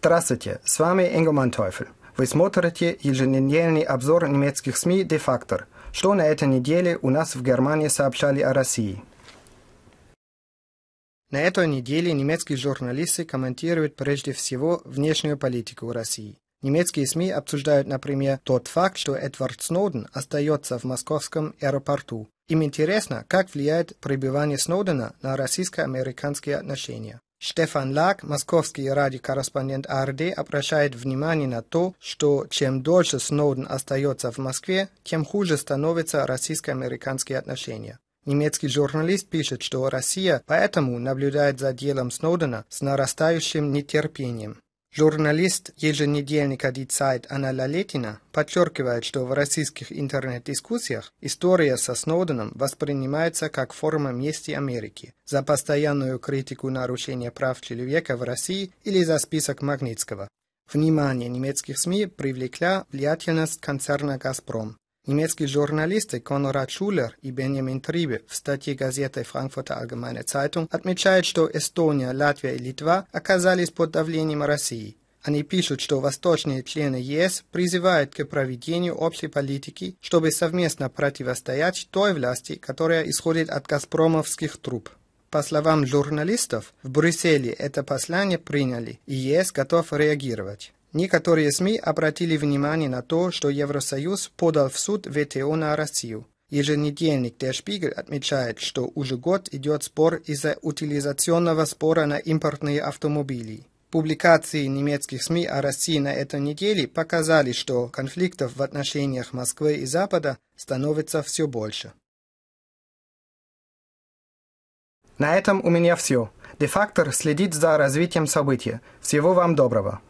Здравствуйте, с вами Энгельман Теufel. Вы смотрите еженедельный обзор немецких СМИ «Дефактор», что на этой неделе у нас в Германии сообщали о России. На этой неделе немецкие журналисты комментируют прежде всего внешнюю политику России. Немецкие СМИ обсуждают, например, тот факт, что Эдвард Сноуден остается в московском аэропорту. Им интересно, как влияет пребывание Сноудена на российско-американские отношения. Штефан Лак, московский радиокорреспондент АРД, обращает внимание на то, что чем дольше Сноуден остается в Москве, тем хуже становятся российско-американские отношения. Немецкий журналист пишет, что Россия поэтому наблюдает за делом Сноудена с нарастающим нетерпением. Журналист еженедельника Die Zeit Анна Лалетина подчеркивает, что в российских интернет-дискуссиях история со Сноуденом воспринимается как форма мести Америки за постоянную критику нарушения прав человека в России или за список Магнитского. Внимание немецких СМИ привлекла влиятельность концерна «Газпром», Немецкие журналисты Конрад Шулер и Бенjamin Трибе в статье газеты «Франкфурта Allgemeine Zeitung» отмечают, что Эстония, Латвия и Литва оказались под давлением России. Они пишут, что восточные члены ЕС призывают к проведению общей политики, чтобы совместно противостоять той власти, которая исходит от газпромовских труб. По словам журналистов, в Брюсселе это послание приняли, и ЕС готов реагировать. Некоторые СМИ обратили внимание на то, что Евросоюз подал в суд ВТО на Россию. Еженедельник «Der Spiegel» отмечает, что уже год идет спор из-за утилизационного спора на импортные автомобили. Публикации немецких СМИ о России на этой неделе показали, что конфликтов в отношениях Москвы и Запада становится все больше. На этом у меня все. Дефактор следит за развитием события. Всего вам доброго.